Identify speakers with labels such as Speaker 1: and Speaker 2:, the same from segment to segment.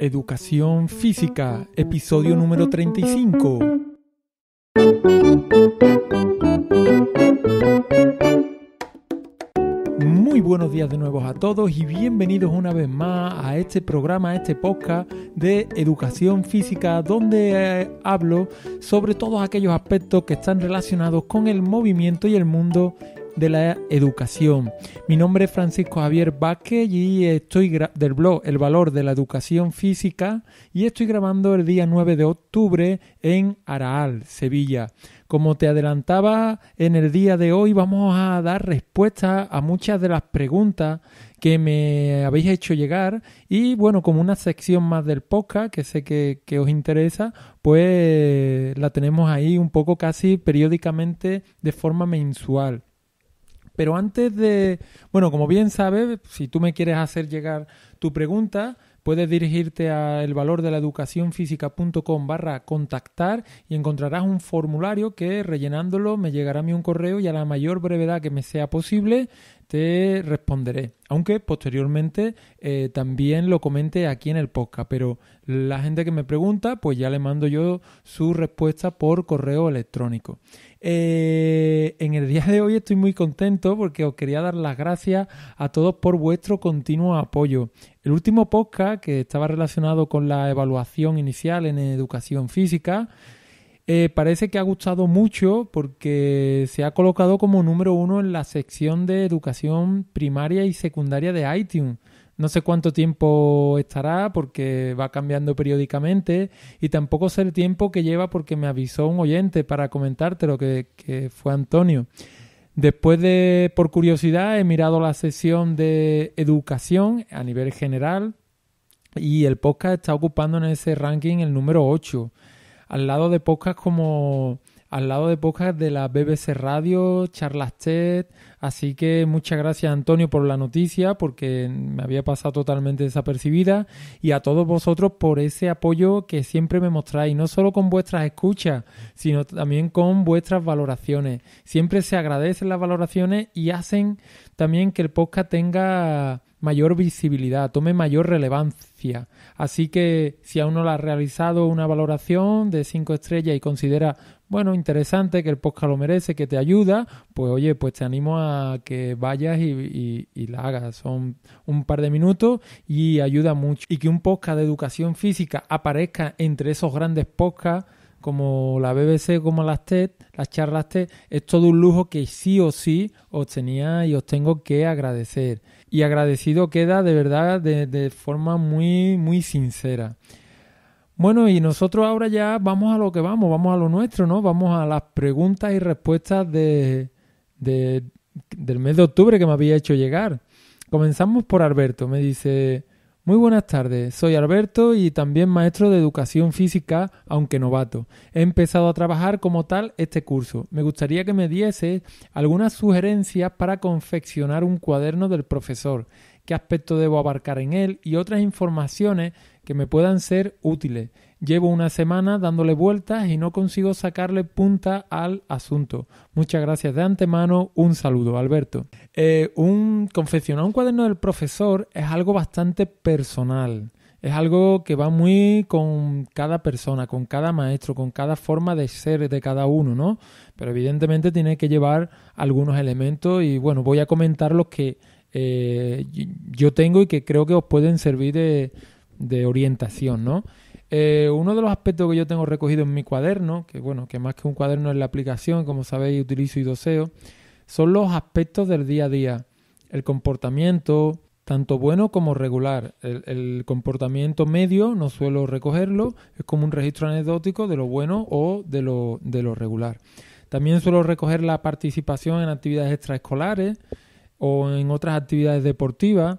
Speaker 1: Educación Física, episodio número 35. Muy buenos días de nuevo a todos y bienvenidos una vez más a este programa, a este podcast de educación física donde eh, hablo sobre todos aquellos aspectos que están relacionados con el movimiento y el mundo de la educación. Mi nombre es Francisco Javier Vázquez y estoy del blog El valor de la educación física y estoy grabando el día 9 de octubre en Araal, Sevilla. Como te adelantaba, en el día de hoy vamos a dar respuesta a muchas de las preguntas que me habéis hecho llegar y bueno, como una sección más del podcast que sé que, que os interesa, pues la tenemos ahí un poco casi periódicamente de forma mensual. Pero antes de, bueno, como bien sabes, si tú me quieres hacer llegar tu pregunta, puedes dirigirte a elvalordelaeducacionfísica.com barra contactar y encontrarás un formulario que rellenándolo me llegará a mí un correo y a la mayor brevedad que me sea posible te responderé. Aunque posteriormente eh, también lo comente aquí en el podcast, pero la gente que me pregunta pues ya le mando yo su respuesta por correo electrónico. Eh, en el día de hoy estoy muy contento porque os quería dar las gracias a todos por vuestro continuo apoyo. El último podcast que estaba relacionado con la evaluación inicial en educación física eh, parece que ha gustado mucho porque se ha colocado como número uno en la sección de educación primaria y secundaria de iTunes. No sé cuánto tiempo estará porque va cambiando periódicamente y tampoco sé el tiempo que lleva porque me avisó un oyente para comentarte lo que fue Antonio. Después de, por curiosidad, he mirado la sesión de educación a nivel general y el podcast está ocupando en ese ranking el número 8, al lado de podcasts como, al lado de podcasts de la BBC Radio, Charlas TED, Así que muchas gracias Antonio por la noticia, porque me había pasado totalmente desapercibida, y a todos vosotros por ese apoyo que siempre me mostráis, no solo con vuestras escuchas, sino también con vuestras valoraciones. Siempre se agradecen las valoraciones y hacen también que el podcast tenga mayor visibilidad, tome mayor relevancia. Así que si a uno le ha realizado una valoración de 5 estrellas y considera, bueno, interesante, que el podcast lo merece, que te ayuda, pues oye, pues te animo a que vayas y, y la hagas. Son un par de minutos y ayuda mucho. Y que un podcast de educación física aparezca entre esos grandes podcasts como la BBC, como las TED, las charlas TED, es todo un lujo que sí o sí os tenía y os tengo que agradecer y agradecido queda de verdad de, de forma muy, muy sincera. Bueno, y nosotros ahora ya vamos a lo que vamos, vamos a lo nuestro, ¿no? Vamos a las preguntas y respuestas de, de del mes de octubre que me había hecho llegar. Comenzamos por Alberto, me dice, muy buenas tardes, soy Alberto y también maestro de educación física, aunque novato. He empezado a trabajar como tal este curso. Me gustaría que me diese algunas sugerencias para confeccionar un cuaderno del profesor, qué aspecto debo abarcar en él y otras informaciones que me puedan ser útiles. Llevo una semana dándole vueltas y no consigo sacarle punta al asunto. Muchas gracias de antemano. Un saludo, Alberto. Eh, un confeccionar un cuaderno del profesor es algo bastante personal. Es algo que va muy con cada persona, con cada maestro, con cada forma de ser de cada uno, ¿no? Pero evidentemente tiene que llevar algunos elementos y bueno, voy a comentar los que eh, yo tengo y que creo que os pueden servir de, de orientación, ¿no? Eh, uno de los aspectos que yo tengo recogido en mi cuaderno, que bueno, que más que un cuaderno es la aplicación, como sabéis, utilizo y doceo, son los aspectos del día a día. El comportamiento, tanto bueno como regular. El, comportamiento medio no suelo recogerlo, es como un registro anecdótico de lo bueno o de lo, de lo regular. También suelo recoger la participación en actividades extraescolares o en otras actividades deportivas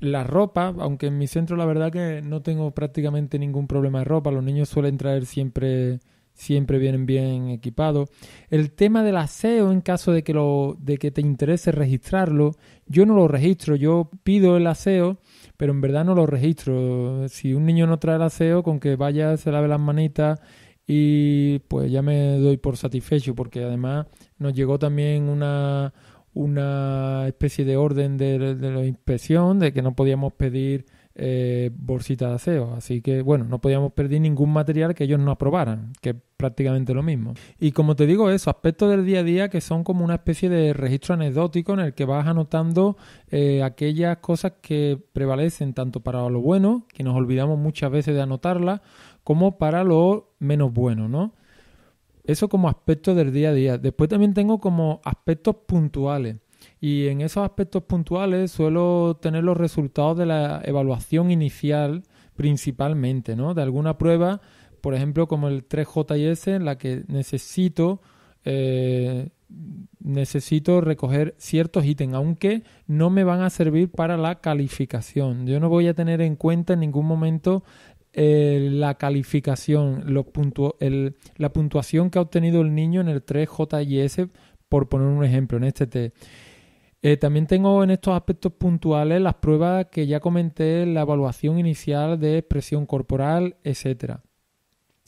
Speaker 1: la ropa, aunque en mi centro la verdad que no tengo prácticamente ningún problema de ropa, los niños suelen traer siempre siempre vienen bien equipados. El tema del aseo, en caso de que, lo, de que te interese registrarlo, yo no lo registro, yo pido el aseo, pero en verdad no lo registro. Si un niño no trae el aseo, con que vaya, se lave las manitas y pues ya me doy por satisfecho, porque además nos llegó también una, una especie de orden de, la inspección de que no podíamos pedir eh, bolsitas de aseo. Así que, bueno, no podíamos pedir ningún material que ellos no aprobaran, que es prácticamente lo mismo. Y como te digo, eso, aspectos del día a día que son como una especie de registro anecdótico en el que vas anotando eh, aquellas cosas que prevalecen tanto para lo bueno, que nos olvidamos muchas veces de anotarlas, como para lo menos bueno, ¿no? Eso como aspecto del día a día. Después también tengo como aspectos puntuales. Y en esos aspectos puntuales suelo tener los resultados de la evaluación inicial principalmente, ¿no? De alguna prueba, por ejemplo, como el 3JS, en la que necesito, eh, necesito recoger ciertos ítems, aunque no me van a servir para la calificación. Yo no voy a tener en cuenta en ningún momento eh, la calificación, la puntuación que ha obtenido el niño en el 3JIS, por poner un ejemplo, en este test. Eh, también tengo en estos aspectos puntuales las pruebas que ya comenté, la evaluación inicial de expresión corporal, etc.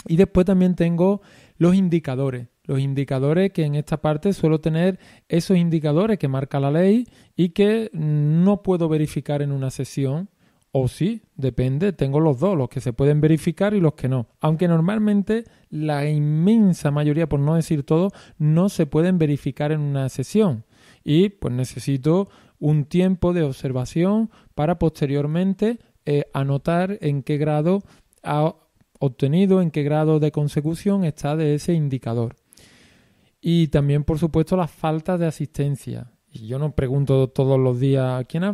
Speaker 1: Y después también tengo los indicadores. Los indicadores que en esta parte suelo tener esos indicadores que marca la ley y que no puedo verificar en una sesión o sí, depende, tengo los dos, los que se pueden verificar y los que no. Aunque normalmente la inmensa mayoría, por no decir todo, no se pueden verificar en una sesión. Y pues necesito un tiempo de observación para posteriormente eh, anotar en qué grado ha obtenido, en qué grado de consecución está de ese indicador. Y también, por supuesto, las faltas de asistencia. Y yo no pregunto todos los días a quién ha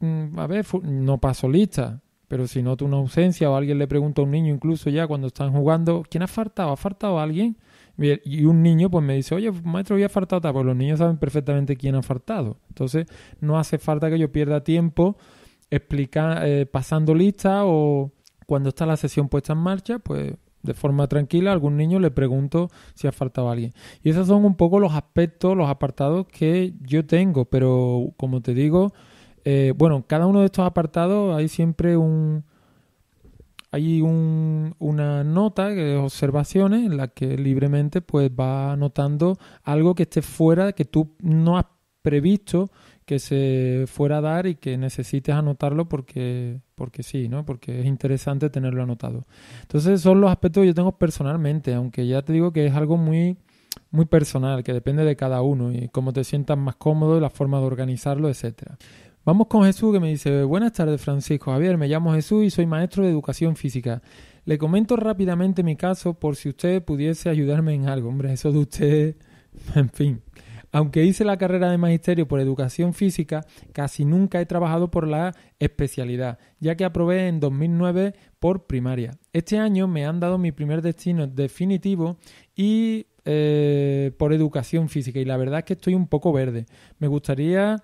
Speaker 1: Mm, a ver, no paso lista, pero si noto una ausencia o alguien le pregunta a un niño, incluso ya cuando están jugando, ¿quién ha faltado? ¿Ha faltado alguien? Y un niño pues me dice, oye, maestro, ¿había ha faltado tal. Pues los niños saben perfectamente quién ha faltado. Entonces no hace falta que yo pierda tiempo explica, eh, pasando lista o cuando está la sesión puesta en marcha, pues de forma tranquila algún niño le pregunto si ha faltado alguien. Y esos son un poco los aspectos, los apartados que yo tengo, pero como te digo, eh, bueno, cada uno de estos apartados hay siempre un. Hay una nota de observaciones en la que libremente pues va anotando algo que esté fuera, que tú no has previsto que se fuera a dar y que necesites anotarlo porque, porque sí, ¿no? Porque es interesante tenerlo anotado. Entonces son los aspectos que yo tengo personalmente, aunque ya te digo que es algo muy, muy personal, que depende de cada uno y cómo te sientas más cómodo, la forma de organizarlo, etcétera. Vamos con Jesús que me dice, buenas tardes Francisco Javier, me llamo Jesús y soy maestro de educación física. Le comento rápidamente mi caso por si usted pudiese ayudarme en algo. Hombre, eso de usted, en fin. Aunque hice la carrera de magisterio por educación física, casi nunca he trabajado por la especialidad, ya que aprobé en 2009 por primaria. Este año me han dado mi primer destino definitivo y eh, por educación física y la verdad es que estoy un poco verde. Me gustaría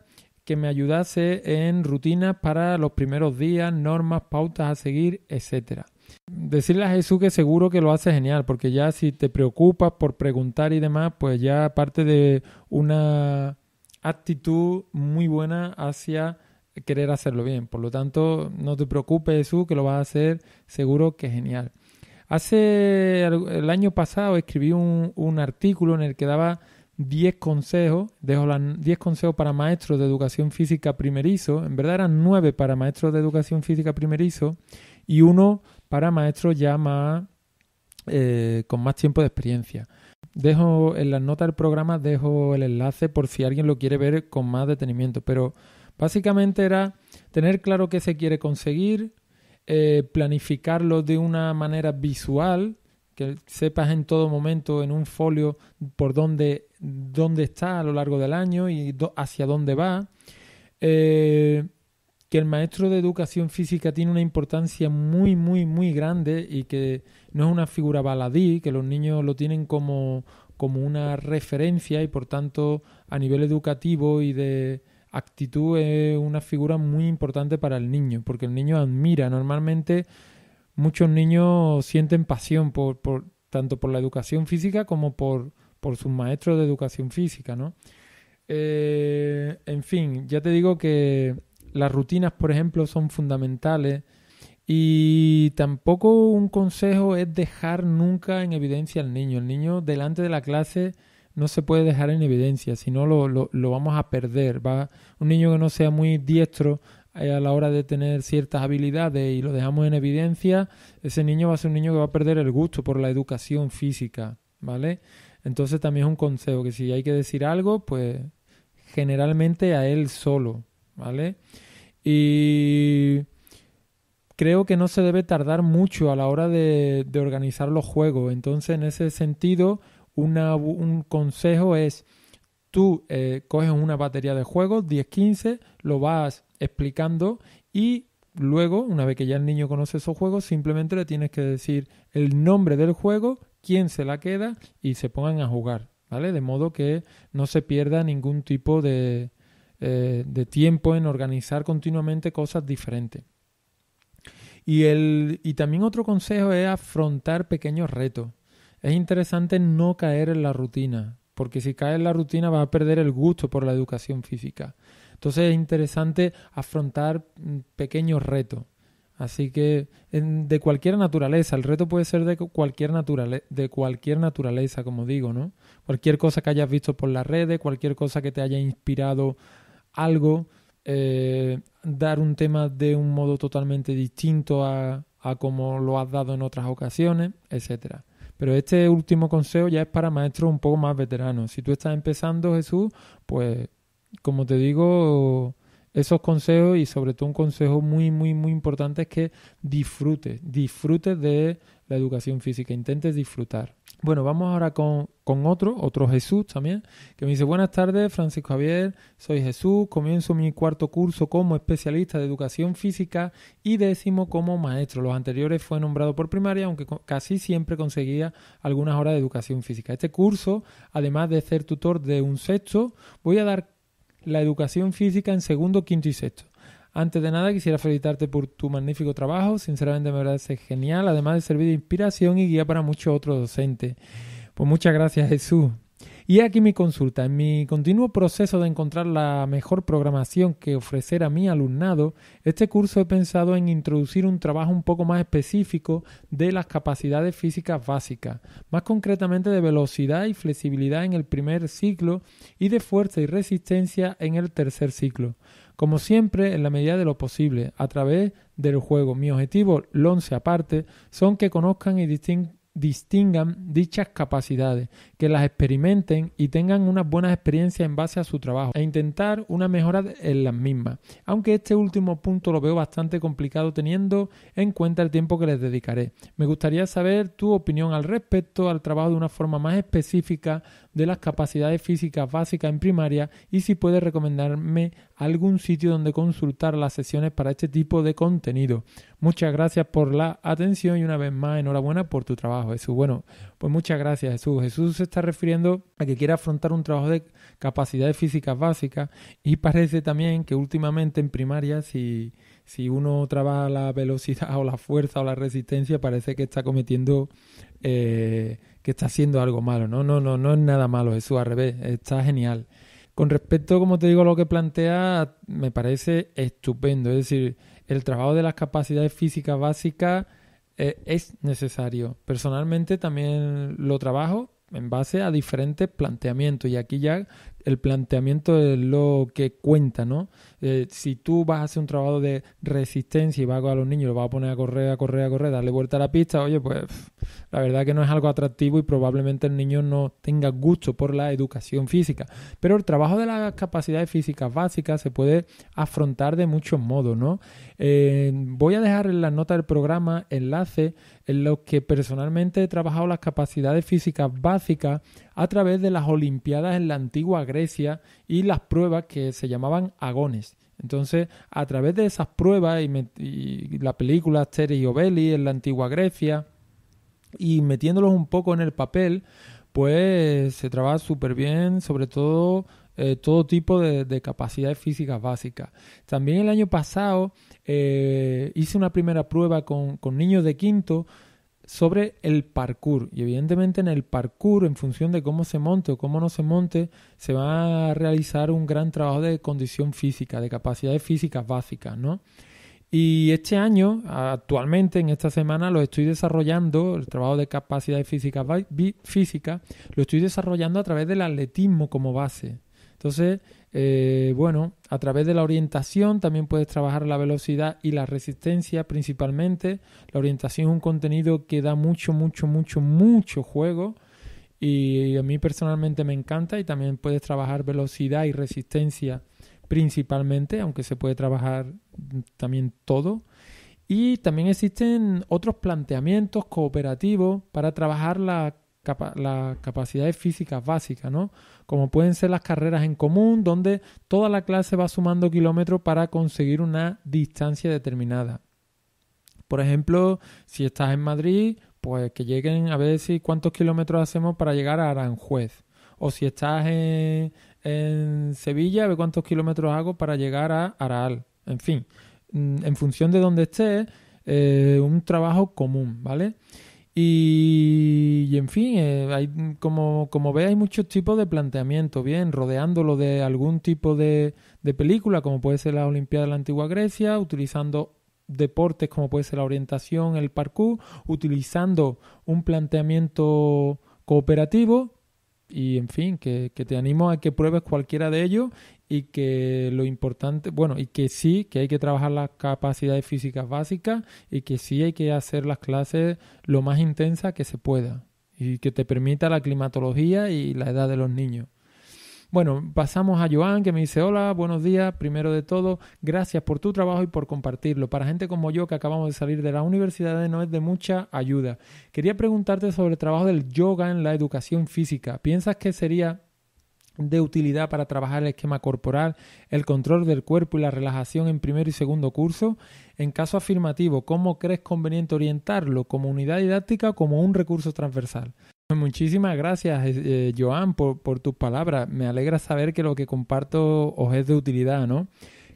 Speaker 1: que me ayudase en rutinas para los primeros días, normas, pautas a seguir, etcétera. Decirle a Jesús que seguro que lo hace genial, porque ya si te preocupas por preguntar y demás, pues ya parte de una actitud muy buena hacia querer hacerlo bien. Por lo tanto, no te preocupes, Jesús, que lo vas a hacer seguro que genial. Hace el año pasado escribí un artículo en el que daba 10 consejos, dejo 10 consejos para maestros de educación física primerizo, en verdad eran 9 para maestros de educación física primerizo y uno para maestros ya más, eh, con más tiempo de experiencia. Dejo en la nota del programa, dejo el enlace por si alguien lo quiere ver con más detenimiento, pero básicamente era tener claro qué se quiere conseguir, eh, planificarlo de una manera visual, que sepas en todo momento, en un folio, por dónde, dónde está a lo largo del año y hacia dónde va. Eh, que el maestro de educación física tiene una importancia muy, muy, muy grande y que no es una figura baladí, que los niños lo tienen como, como una referencia y por tanto a nivel educativo y de actitud es una figura muy importante para el niño, porque el niño admira normalmente muchos niños sienten pasión por, tanto por la educación física como por, sus maestros de educación física, ¿no? Eh, en fin, ya te digo que las rutinas, por ejemplo, son fundamentales y tampoco un consejo es dejar nunca en evidencia al niño. El niño delante de la clase no se puede dejar en evidencia, si no lo, lo, lo, vamos a perder. Va, un niño que no sea muy diestro a la hora de tener ciertas habilidades y lo dejamos en evidencia, ese niño va a ser un niño que va a perder el gusto por la educación física, ¿vale? Entonces también es un consejo que si hay que decir algo, pues generalmente a él solo, ¿vale? Y creo que no se debe tardar mucho a la hora de, organizar los juegos. Entonces, en ese sentido, un consejo es, tú eh, coges una batería de juegos, 10-15, lo vas explicando y luego, una vez que ya el niño conoce esos juegos, simplemente le tienes que decir el nombre del juego, quién se la queda y se pongan a jugar, ¿vale? De modo que no se pierda ningún tipo de, eh, tiempo en organizar continuamente cosas diferentes. Y, el, y también otro consejo es afrontar pequeños retos. Es interesante no caer en la rutina, porque si caes en la rutina vas a perder el gusto por la educación física. Entonces es interesante afrontar mm, pequeños retos. Así que de cualquier naturaleza, el reto puede ser de cualquier, naturaleza, de cualquier naturaleza, como digo, ¿no? Cualquier cosa que hayas visto por las redes, cualquier cosa que te haya inspirado algo, eh, dar un tema de un modo totalmente distinto a, a como lo has dado en otras ocasiones, etcétera. Pero este último consejo ya es para maestros un poco más veteranos. Si tú estás empezando, Jesús, pues como te digo, esos consejos y sobre todo un consejo muy, muy, muy importante es que disfrutes, disfrutes de la educación física, intentes disfrutar. Bueno, vamos ahora con, con, otro, otro Jesús también, que me dice, buenas tardes, Francisco Javier, soy Jesús, comienzo mi cuarto curso como especialista de educación física y décimo como maestro. Los anteriores fue nombrado por primaria, aunque casi siempre conseguía algunas horas de educación física. Este curso, además de ser tutor de un sexto, voy a dar la educación física en segundo, quinto y sexto. Antes de nada, quisiera felicitarte por tu magnífico trabajo. Sinceramente, me parece genial, además de servir de inspiración y guía para muchos otros docentes. Pues muchas gracias, Jesús. Y aquí mi consulta. En mi continuo proceso de encontrar la mejor programación que ofrecer a mi alumnado, este curso he pensado en introducir un trabajo un poco más específico de las capacidades físicas básicas, más concretamente de velocidad y flexibilidad en el primer ciclo y de fuerza y resistencia en el tercer ciclo. Como siempre, en la medida de lo posible, a través del juego. Mi objetivo, lonce aparte, son que conozcan y distingan distingan dichas capacidades, que las experimenten y tengan unas buenas experiencias en base a su trabajo e intentar una mejora en las mismas. Aunque este último punto lo veo bastante complicado teniendo en cuenta el tiempo que les dedicaré. Me gustaría saber tu opinión al respecto al trabajo de una forma más específica de las capacidades físicas básicas en primaria y si puede recomendarme algún sitio donde consultar las sesiones para este tipo de contenido. Muchas gracias por la atención y una vez más enhorabuena por tu trabajo, Jesús. Bueno, pues muchas gracias, Jesús. Jesús se está refiriendo a que quiere afrontar un trabajo de capacidades físicas básicas y parece también que últimamente en primaria si si uno trabaja la velocidad o la fuerza o la resistencia, parece que está cometiendo, eh, que está haciendo algo malo. No, no, no, no es nada malo, eso al revés, está genial. Con respecto, como te digo, a lo que plantea, me parece estupendo. Es decir, el trabajo de las capacidades físicas básicas eh, es necesario. Personalmente también lo trabajo en base a diferentes planteamientos y aquí ya el planteamiento es lo que cuenta, ¿no? Eh, si tú vas a hacer un trabajo de resistencia y vas a los niños, los vas a poner a correr, a correr, a correr, darle vuelta a la pista, oye, pues la verdad que no es algo atractivo y probablemente el niño no tenga gusto por la educación física. Pero el trabajo de las capacidades físicas básicas se puede afrontar de muchos modos, ¿no? Eh, voy a dejar en la nota del programa enlace en los que personalmente he trabajado las capacidades físicas básicas a través de las Olimpiadas en la antigua Grecia y las pruebas que se llamaban agones. Entonces, a través de esas pruebas y, la película Asteri y Obeli en la antigua Grecia y metiéndolos un poco en el papel, pues se trabaja súper bien, sobre todo eh, todo tipo de, capacidades físicas básicas. También el año pasado eh, hice una primera prueba con, niños de quinto sobre el parkour. Y evidentemente en el parkour, en función de cómo se monte o cómo no se monte, se va a realizar un gran trabajo de condición física, de capacidades físicas básicas, Y este año, actualmente, en esta semana, lo estoy desarrollando, el trabajo de capacidades físicas física, lo estoy desarrollando a través del atletismo como base. Entonces, eh, bueno, a través de la orientación también puedes trabajar la velocidad y la resistencia principalmente. La orientación es un contenido que da mucho, mucho, mucho, mucho juego y a mí personalmente me encanta y también puedes trabajar velocidad y resistencia principalmente, aunque se puede trabajar también todo. Y también existen otros planteamientos cooperativos para trabajar la capa las capacidades físicas básicas, ¿no? Como pueden ser las carreras en común, donde toda la clase va sumando kilómetros para conseguir una distancia determinada. Por ejemplo, si estás en Madrid, pues que lleguen a ver si cuántos kilómetros hacemos para llegar a Aranjuez. O si estás en, Sevilla, Sevilla, ver cuántos kilómetros hago para llegar a Araal. En fin, mm, en función de donde estés, eh, un trabajo común, ¿vale? Y, en fin, eh, como, como ve, hay muchos tipos de planteamiento, bien, rodeándolo de algún tipo de, de película, como puede ser la Olimpiada de la Antigua Grecia, utilizando deportes como puede ser la orientación, el parkour, utilizando un planteamiento cooperativo, y en fin, que, te animo a que pruebes cualquiera de ellos y que lo importante, bueno, y que sí, que hay que trabajar las capacidades físicas básicas y que sí hay que hacer las clases lo más intensa que se pueda y que te permita la climatología y la edad de los niños. Bueno, pasamos a Joan que me dice, hola, buenos días, primero de todo, gracias por tu trabajo y por compartirlo. Para gente como yo que acabamos de salir de la universidad no es de mucha ayuda. Quería preguntarte sobre el trabajo del yoga en la educación física. ¿Piensas que sería de utilidad para trabajar el esquema corporal, el control del cuerpo y la relajación en primero y segundo curso? En caso afirmativo, ¿cómo crees conveniente orientarlo como unidad didáctica o como un recurso transversal? Muchísimas gracias, eh, eh, Joan, por, tus palabras. Me alegra saber que lo que comparto os es de utilidad, ¿no?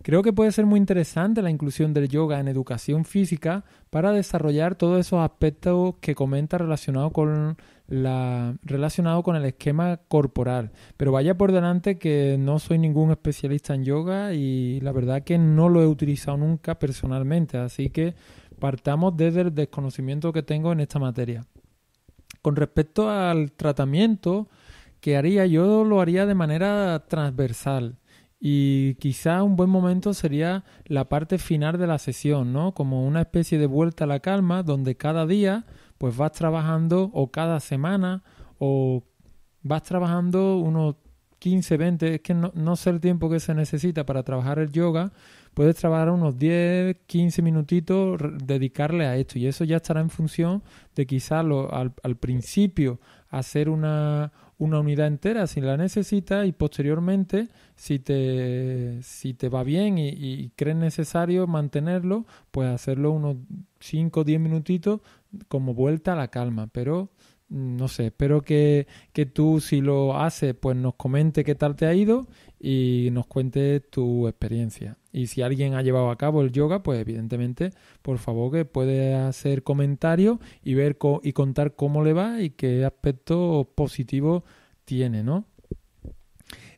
Speaker 1: Creo que puede ser muy interesante la inclusión del yoga en educación física para desarrollar todos esos aspectos que comenta relacionado con relacionado con el esquema corporal. Pero vaya por delante que no soy ningún especialista en yoga y la verdad que no lo he utilizado nunca personalmente, así que partamos desde el desconocimiento que tengo en esta materia. Con respecto al tratamiento que haría, yo lo haría de manera transversal. Y quizá un buen momento sería la parte final de la sesión, ¿no? Como una especie de vuelta a la calma, donde cada día pues vas trabajando o cada semana o vas trabajando unos 15, 20, es que no, no sé el tiempo que se necesita para trabajar el yoga, puedes trabajar unos 10, 15 minutitos, dedicarle a esto. Y eso ya estará en función de quizás al, al principio hacer una, una unidad entera si la necesitas y posteriormente si te, si te va bien y, crees necesario mantenerlo, pues hacerlo unos 5 o 10 minutitos como vuelta a la calma. Pero mm, no sé, espero que, que tú si lo haces pues nos comente qué tal te ha ido y nos cuente tu experiencia. Y si alguien ha llevado a cabo el yoga, pues evidentemente, por favor, que puede hacer comentarios y ver y contar cómo le va y qué aspecto positivo tiene, ¿no?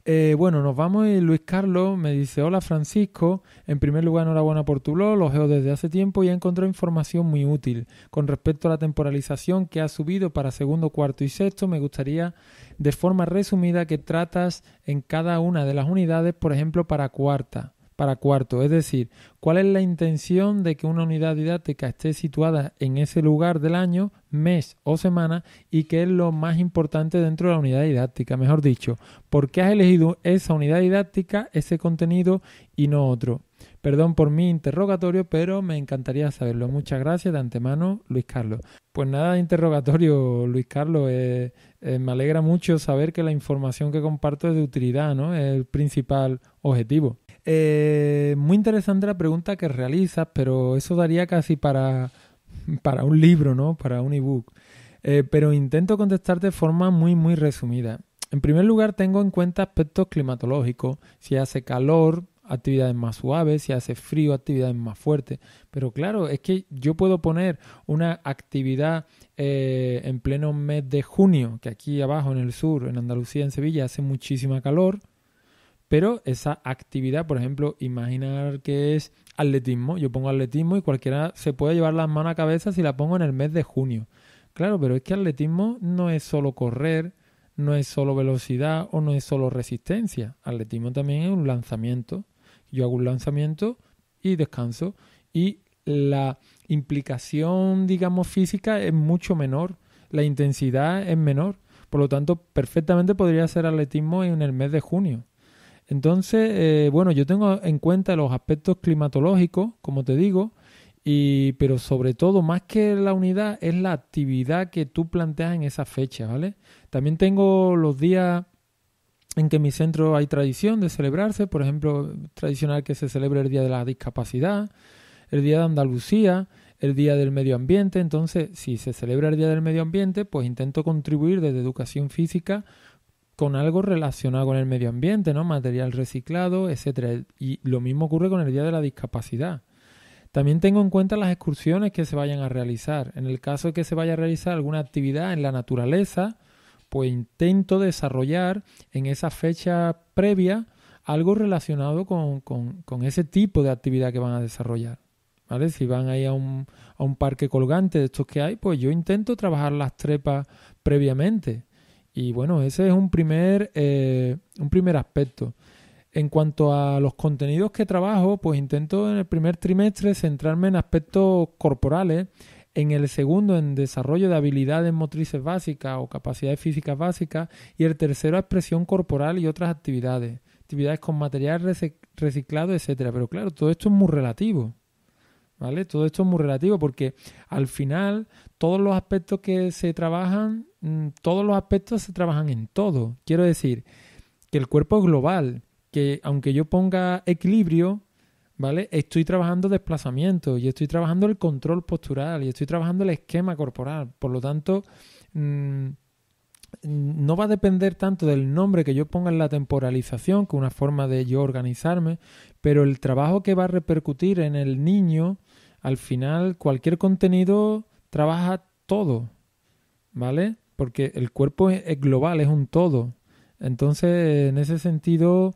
Speaker 1: Eh, bueno, nos vamos y Luis Carlos me dice, hola Francisco, en primer lugar enhorabuena por tu blog, lo veo desde hace tiempo y he encontrado información muy útil. Con respecto a la temporalización que ha subido para segundo, cuarto y sexto, me gustaría de forma resumida que tratas en cada una de las unidades, por ejemplo, para cuarta para cuarto, es decir, cuál es la intención de que una unidad didáctica esté situada en ese lugar del año, mes o semana y qué es lo más importante dentro de la unidad didáctica, mejor dicho, por qué has elegido esa unidad didáctica, ese contenido y no otro. Perdón por mi interrogatorio, pero me encantaría saberlo. Muchas gracias de antemano, Luis Carlos. Pues nada de interrogatorio, Luis Carlos. Eh, eh, me alegra mucho saber que la información que comparto es de utilidad, ¿no? Es el principal objetivo. Eh, muy interesante la pregunta que realizas, pero eso daría casi para para un libro, ¿no? Para un ebook. Eh, pero intento contestar de forma muy, muy resumida. En primer lugar, tengo en cuenta aspectos climatológicos, si hace calor, actividades más suaves, si hace frío, actividades más fuertes. Pero claro, es que yo puedo poner una actividad eh, en pleno mes de junio, que aquí abajo en el sur, en Andalucía, en Sevilla, hace muchísima calor, pero esa actividad, por ejemplo, imaginar que es atletismo, yo pongo atletismo y cualquiera se puede llevar las manos a cabeza si la pongo en el mes de junio. Claro, pero es que atletismo no es solo correr, no es solo velocidad o no es solo resistencia. Atletismo también es un lanzamiento. Yo hago un lanzamiento y descanso. Y la implicación, digamos, física es mucho menor. La intensidad es menor. Por lo tanto, perfectamente podría ser atletismo en el mes de junio. Entonces, eh, bueno, yo tengo en cuenta los aspectos climatológicos, como te digo, y, pero sobre todo, más que la unidad, es la actividad que tú planteas en esa fecha, ¿vale? También tengo los días en que en mi centro hay tradición de celebrarse, por ejemplo, tradicional que se celebre el Día de la Discapacidad, el Día de Andalucía, el Día del Medio Ambiente. Entonces, si se celebra el Día del Medio Ambiente, pues intento contribuir desde educación física con algo relacionado con el medio ambiente, ¿no? Material reciclado, etcétera. Y lo mismo ocurre con el Día de la Discapacidad. También tengo en cuenta las excursiones que se vayan a realizar. En el caso de que se vaya a realizar alguna actividad en la naturaleza, pues intento desarrollar en esa fecha previa algo relacionado con, ese tipo de actividad que van a desarrollar. ¿Vale? Si van ahí a un, a un parque colgante de estos que hay, pues yo intento trabajar las trepas previamente y bueno, ese es un primer, eh, un primer aspecto. En cuanto a los contenidos que trabajo, pues intento en el primer trimestre centrarme en aspectos corporales, en el segundo en desarrollo de habilidades motrices básicas o capacidades físicas básicas y el tercero expresión corporal y otras actividades, actividades con material reciclado, etcétera. Pero claro, todo esto es muy relativo. ¿Vale? Todo esto es muy relativo porque al final todos los aspectos que se trabajan Mm, todos los aspectos se trabajan en todo. Quiero decir que el cuerpo es global, que aunque yo ponga equilibrio, ¿vale? Estoy trabajando desplazamiento y estoy trabajando el control postural y estoy trabajando el esquema corporal. Por lo tanto, mm, no va a depender tanto del nombre que yo ponga en la temporalización, que una forma de yo organizarme, pero el trabajo que va a repercutir en el niño, al final, cualquier contenido trabaja todo, ¿vale? porque el cuerpo es eh, eh, global, es un todo. Entonces, en ese sentido,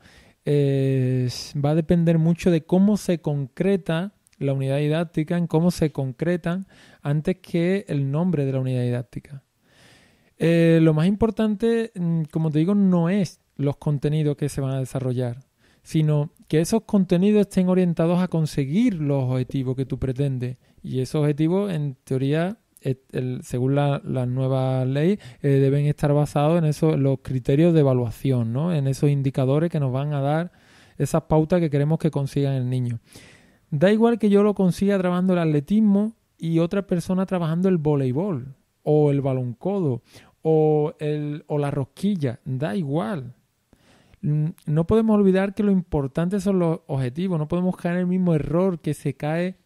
Speaker 1: va a depender mucho de cómo se concreta la unidad didáctica, en cómo se concreta antes que el nombre de la unidad didáctica. Eh, lo más importante, mm, como te digo, no es los contenidos que se van a desarrollar, sino que esos contenidos estén orientados a conseguir los objetivos que tú pretendes. Y esos objetivos, en teoría, según la, nueva ley, eh, deben estar basados en esos los criterios de evaluación, en esos indicadores que nos van a dar esas pautas que queremos que consiga el niño. Da igual que yo lo consiga trabajando el atletismo y otra persona trabajando el voleibol o el baloncodo o, el, o la rosquilla, da igual. Mm, no podemos olvidar que lo importante son los objetivos, no podemos caer en el mismo error que se cae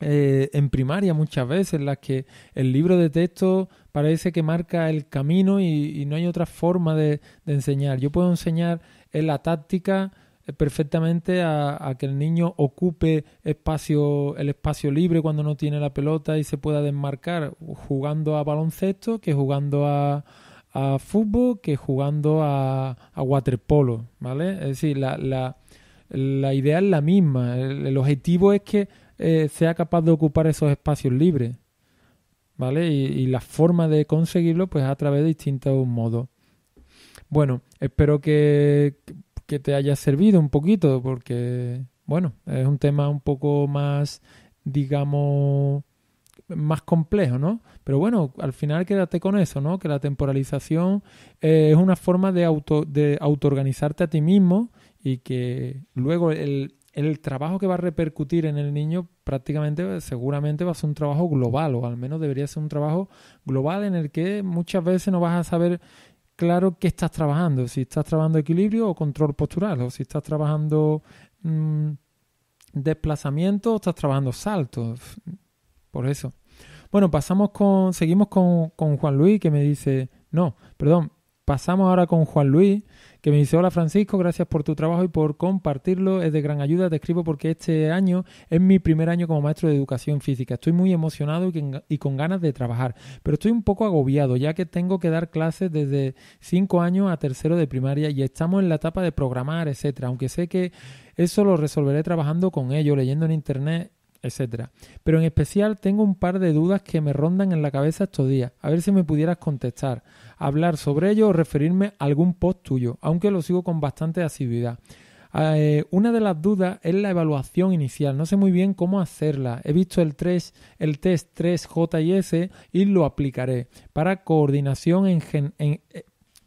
Speaker 1: eh, en primaria muchas veces, en las que el libro de texto parece que marca el camino y, no hay otra forma de, enseñar. Yo puedo enseñar en la táctica eh, perfectamente a, que el niño ocupe espacio, el espacio libre cuando no tiene la pelota y se pueda desmarcar jugando a baloncesto, que jugando a, fútbol, que jugando a, waterpolo, ¿vale? Es decir, la, la, la idea es la misma, el objetivo es que eh, sea capaz de ocupar esos espacios libres. ¿Vale? Y, la forma de conseguirlo, pues a través de distintos modos. Bueno, espero que, te haya servido un poquito, porque, bueno, es un tema un poco más, digamos, más complejo, ¿no? Pero bueno, al final quédate con eso, ¿no? Que la temporalización eh, es una forma de, auto, de autoorganizarte a ti mismo y que luego el, el trabajo que va a repercutir en el niño prácticamente seguramente va a ser un trabajo global o al menos debería ser un trabajo global en el que muchas veces no vas a saber claro qué estás trabajando, si estás trabajando equilibrio o control postural o si estás trabajando mm, desplazamiento o estás trabajando saltos. Por eso. Bueno, pasamos con seguimos con, con Juan Luis que me dice, no, perdón, pasamos ahora con Juan Luis que me dice, hola Francisco, gracias por tu trabajo y por compartirlo, es de gran ayuda, te escribo porque este año es mi primer año como maestro de educación física, estoy muy emocionado y con ganas de trabajar, pero estoy un poco agobiado ya que tengo que dar clases desde 5 años a tercero de primaria y estamos en la etapa de programar, etcétera, aunque sé que eso lo resolveré trabajando con ellos, leyendo en internet etcétera. Pero en especial tengo un par de dudas que me rondan en la cabeza estos días, a ver si me pudieras contestar hablar sobre ello o referirme a algún post tuyo, aunque lo sigo con bastante asiduidad. Ah, eh, una de las dudas es la evaluación inicial. No sé muy bien cómo hacerla. He visto el, el test 3 js y y lo aplicaré. Para coordinación, eh,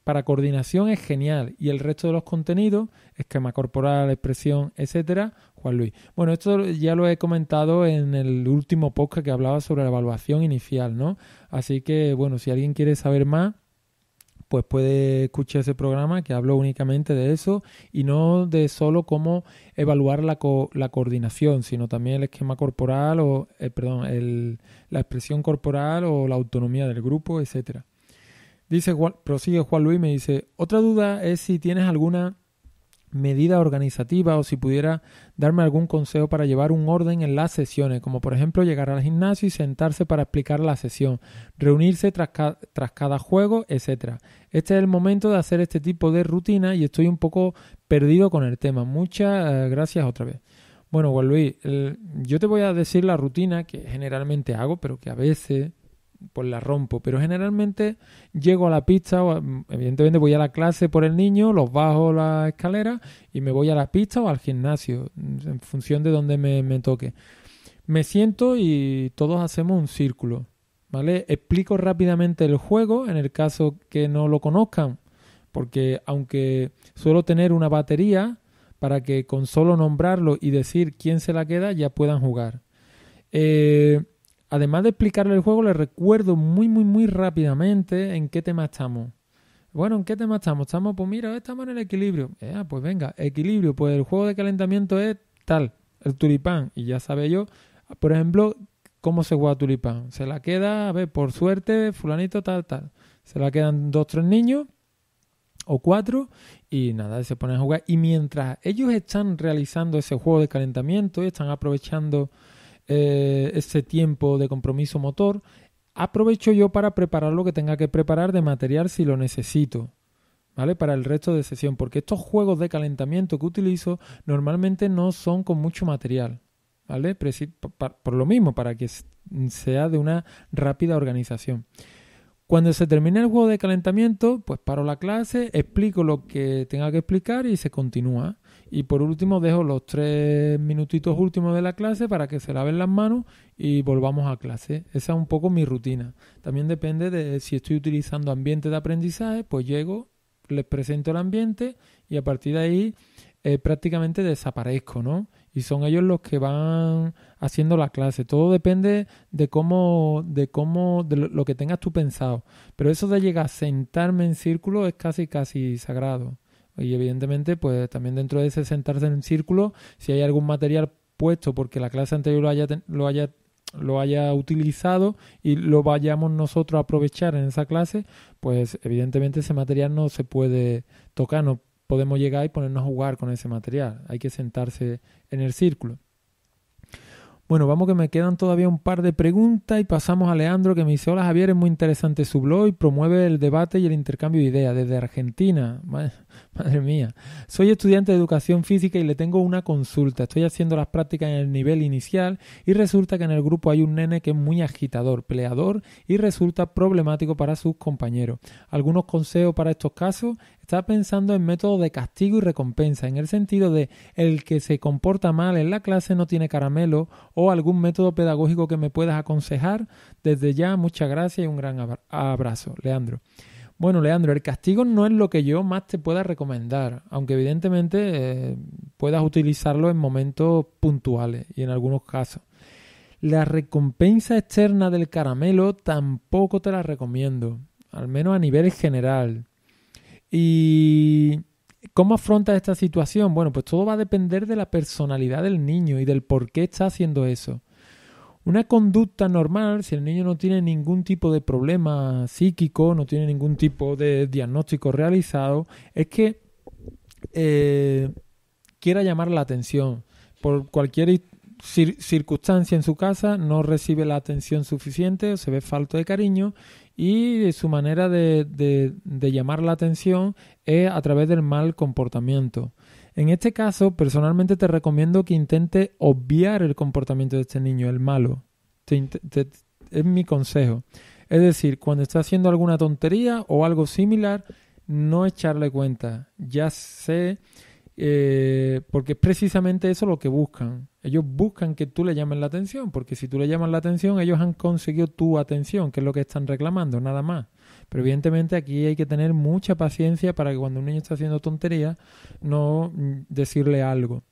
Speaker 1: para coordinación es genial. Y el resto de los contenidos, esquema corporal, expresión, etcétera, Juan Luis. Bueno, esto ya lo he comentado en el último podcast que hablaba sobre la evaluación inicial, ¿no? Así que, bueno, si alguien quiere saber más, pues puede escuchar ese programa que hablo únicamente de eso y no de solo cómo evaluar la, coordinación, sino también el esquema corporal o, eh, perdón, el, la expresión corporal o la autonomía del grupo, etcétera. Dice, prosigue Juan Luis, me dice, otra duda es si tienes alguna medida organizativa o si pudiera darme algún consejo para llevar un orden en las sesiones, como por ejemplo llegar al gimnasio y sentarse para explicar la sesión, reunirse tras, tras cada juego, etcétera este es el momento de hacer este tipo de rutina y estoy un poco perdido con el tema. Muchas eh, gracias otra vez. Bueno, Juan Luis, yo te voy a decir la rutina que generalmente hago, pero que a veces pues la rompo. Pero generalmente llego a la pista, o, evidentemente voy a la clase por el niño, los bajo la escalera y me voy a la pista o al gimnasio, en función de donde me toque. Me siento y todos hacemos un círculo. ¿vale? Explico rápidamente el juego en el caso que no lo conozcan, porque aunque suelo tener una batería para que con solo nombrarlo y decir quién se la queda ya puedan jugar. Eh, además de explicarle el juego, les recuerdo muy, muy, muy rápidamente en qué tema estamos. Bueno, ¿en qué tema estamos? Estamos, pues mira, estamos en el equilibrio. Eh, ah, pues venga, equilibrio, pues el juego de calentamiento es tal, el tulipán. Y ya sabe yo, por ejemplo, ¿Cómo se juega Tulipán? Se la queda, a ver, por suerte, fulanito, tal, tal. Se la quedan dos, tres niños o cuatro y nada, se ponen a jugar. Y mientras ellos están realizando ese juego de calentamiento y están aprovechando eh, ese tiempo de compromiso motor, aprovecho yo para preparar lo que tenga que preparar de material si lo necesito. ¿Vale? Para el resto de sesión, porque estos juegos de calentamiento que utilizo normalmente no son con mucho material. Por lo mismo, para que sea de una rápida organización. Cuando se termina el juego de calentamiento, pues paro la clase, explico lo que tenga que explicar y se continúa. Y por último dejo los tres minutitos últimos de la clase para que se laven las manos y volvamos a clase. Esa es un poco mi rutina. También depende de si estoy utilizando ambiente de aprendizaje, pues llego, les presento el ambiente y a partir de ahí eh, prácticamente desaparezco, ¿no? y son ellos los que van haciendo la clase. Todo depende de cómo, de cómo, de lo que tengas tú pensado. Pero eso de llegar a sentarme en círculo es casi, casi sagrado. Y evidentemente, pues también dentro de ese sentarse en círculo, si hay algún material puesto porque la clase anterior lo haya, lo haya, lo haya utilizado y lo vayamos nosotros a aprovechar en esa clase, pues evidentemente ese material no se puede tocar, no, podemos llegar y ponernos a jugar con ese material. Hay que sentarse en el círculo. Bueno, vamos que me quedan todavía un par de preguntas y pasamos a Leandro que me dice, hola Javier, es muy interesante su blog promueve el debate y el intercambio de ideas desde Argentina. Madre mía. Soy estudiante de educación física y le tengo una consulta. Estoy haciendo las prácticas en el nivel inicial y resulta que en el grupo hay un nene que es muy agitador, peleador y resulta problemático para sus compañeros. ¿Algunos consejos para estos casos? Está pensando en métodos de castigo y recompensa, en el sentido de el que se comporta mal en la clase no tiene caramelo o algún método pedagógico que me puedas aconsejar. Desde ya, muchas gracias y un gran abrazo. Leandro. Bueno, Leandro, el castigo no es lo que yo más te pueda recomendar, aunque evidentemente eh, puedas utilizarlo en momentos puntuales y en algunos casos. La recompensa externa del caramelo tampoco te la recomiendo, al menos a nivel general. ¿Y cómo afrontas esta situación? Bueno, pues todo va a depender de la personalidad del niño y del por qué está haciendo eso. Una conducta normal, si el niño no tiene ningún tipo de problema psíquico, no tiene ningún tipo de diagnóstico realizado, es que eh, quiera llamar la atención. Por cualquier circunstancia en su casa no recibe la atención suficiente, se ve falto de cariño y su manera de llamar la atención es a través del mal comportamiento. En este caso, personalmente te recomiendo que intente obviar el comportamiento de este niño, el malo. es mi consejo. Es decir, cuando está haciendo alguna tontería o algo similar, no echarle cuenta. Ya sé, eh, porque es precisamente eso lo que buscan. Ellos buscan que tú le llames la atención, porque si tú le llamas la atención, ellos han conseguido tu atención, que es lo que están reclamando, nada más. Pero evidentemente aquí hay que tener mucha paciencia para que cuando un niño está haciendo tonterías no mm, decirle algo.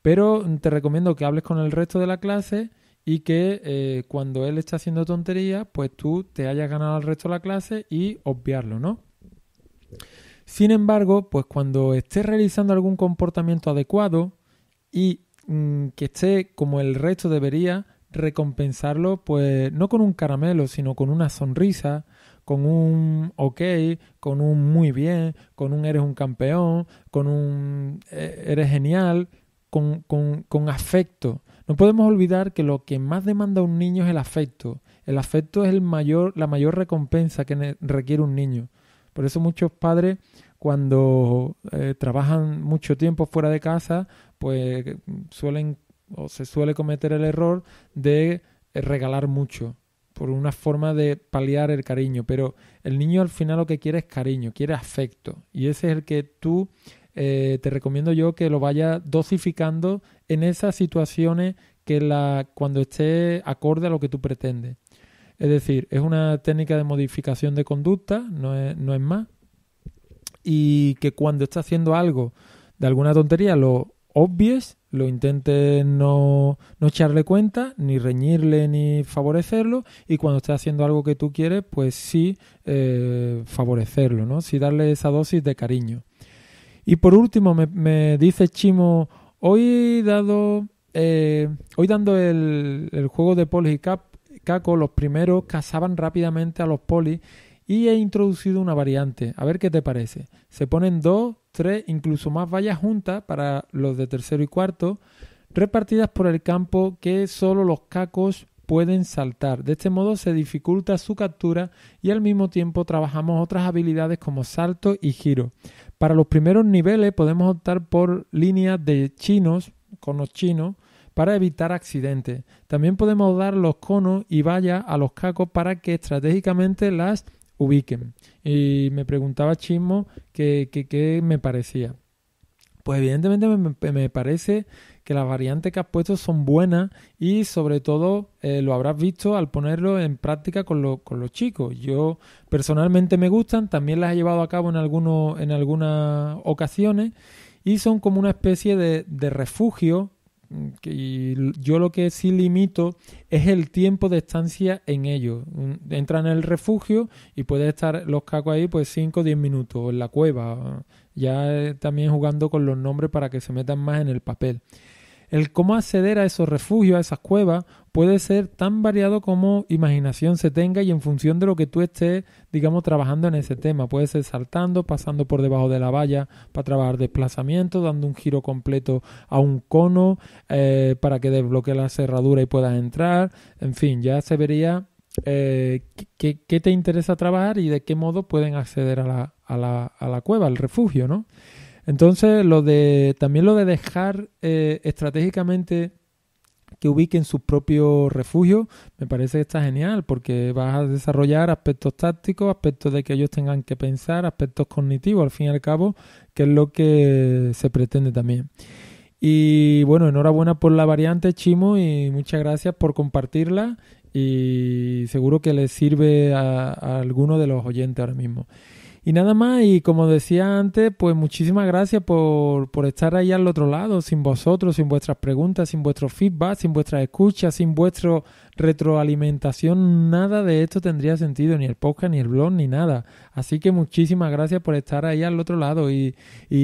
Speaker 1: Pero mm, te recomiendo que hables con el resto de la clase y que eh, cuando él está haciendo tonterías, pues tú te hayas ganado al resto de la clase y obviarlo, ¿no? Sin embargo, pues cuando estés realizando algún comportamiento adecuado y mm, que esté como el resto debería, recompensarlo pues no con un caramelo, sino con una sonrisa con un ok, con un muy bien, con un eres un campeón, con un eh, eres genial, con, afecto. No podemos olvidar que lo que más demanda un niño es el afecto. El afecto es el mayor, la mayor recompensa que requiere un niño. Por eso muchos padres cuando eh, trabajan mucho tiempo fuera de casa, pues suelen o se suele cometer el error de eh, regalar mucho por una forma de paliar el cariño, pero el niño al final lo que quiere es cariño, quiere afecto. Y ese es el que tú eh, te recomiendo yo que lo vaya dosificando en esas situaciones que la, cuando esté acorde a lo que tú pretendes. Es decir, es una técnica de modificación de conducta, no es, no es más. Y que cuando está haciendo algo de alguna tontería lo obvies lo intentes no, echarle cuenta, ni reñirle, ni favorecerlo, y cuando estés haciendo algo que tú quieres, pues sí eh, favorecerlo, ¿no? Sí darle esa dosis de cariño. Y por último, me, dice Chimo, hoy dado, eh, hoy dando el, el, juego de polis y Caco, los primeros cazaban rápidamente a los polis y he introducido una variante. A ver qué te parece. Se ponen dos, tres, incluso más vallas juntas para los de tercero y cuarto, repartidas por el campo que solo los cacos pueden saltar. De este modo se dificulta su captura y al mismo tiempo trabajamos otras habilidades como salto y giro. Para los primeros niveles podemos optar por líneas de chinos, conos chinos, para evitar accidentes. También podemos dar los conos y vallas a los cacos para que estratégicamente las ubiquen. Y me preguntaba Chimo qué que, qué me parecía. Pues evidentemente me, parece que las variantes que has puesto son buenas y sobre todo eh, lo habrás visto al ponerlo en práctica con, lo, con los chicos. Yo personalmente me gustan, también las he llevado a cabo en, algunos en algunas ocasiones y son como una especie de, de refugio y yo lo que sí limito es el tiempo de estancia en ellos. Entra en el refugio y puede estar los cacos ahí pues 5 o 10 minutos, en la cueva, ya eh, también jugando con los nombres para que se metan más en el papel. El cómo acceder a esos refugios, a esas cuevas, puede ser tan variado como imaginación se tenga y en función de lo que tú estés, digamos, trabajando en ese tema. Puede ser saltando, pasando por debajo de la valla para trabajar desplazamiento, dando un giro completo a un cono eh, para que desbloquee la cerradura y puedas entrar. En fin, ya se vería eh, qué, te interesa trabajar y de qué modo pueden acceder a la, a la, a la cueva, al refugio, ¿no? Entonces, lo de, también lo de dejar eh, estratégicamente que ubiquen su propio refugio, me parece que está genial porque vas a desarrollar aspectos tácticos, aspectos de que ellos tengan que pensar, aspectos cognitivos, al fin y al cabo, que es lo que se pretende también. Y bueno, enhorabuena por la variante, Chimo, y muchas gracias por compartirla y seguro que les sirve a, a alguno de los oyentes ahora mismo. Y nada más, y como decía antes, pues muchísimas gracias por, por estar ahí al otro lado, sin vosotros, sin vuestras preguntas, sin vuestro feedback, sin vuestras escucha, sin vuestra retroalimentación, nada de esto tendría sentido, ni el podcast, ni el blog, ni nada. Así que muchísimas gracias por estar ahí al otro lado y,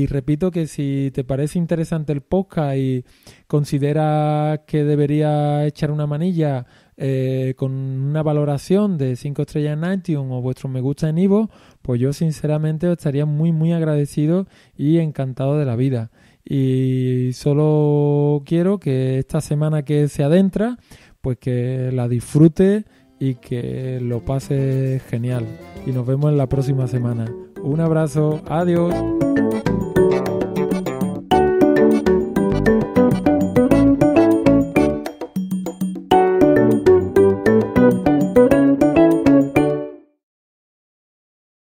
Speaker 1: repito que si te parece interesante el podcast y consideras que debería echar una manilla eh, con una valoración de 5 estrellas en iTunes o vuestro me gusta en Ivo, pues yo sinceramente estaría muy muy agradecido y encantado de la vida. Y solo quiero que esta semana que se adentra, pues que la disfrute y que lo pase genial. Y nos vemos en la próxima semana. Un abrazo, adiós.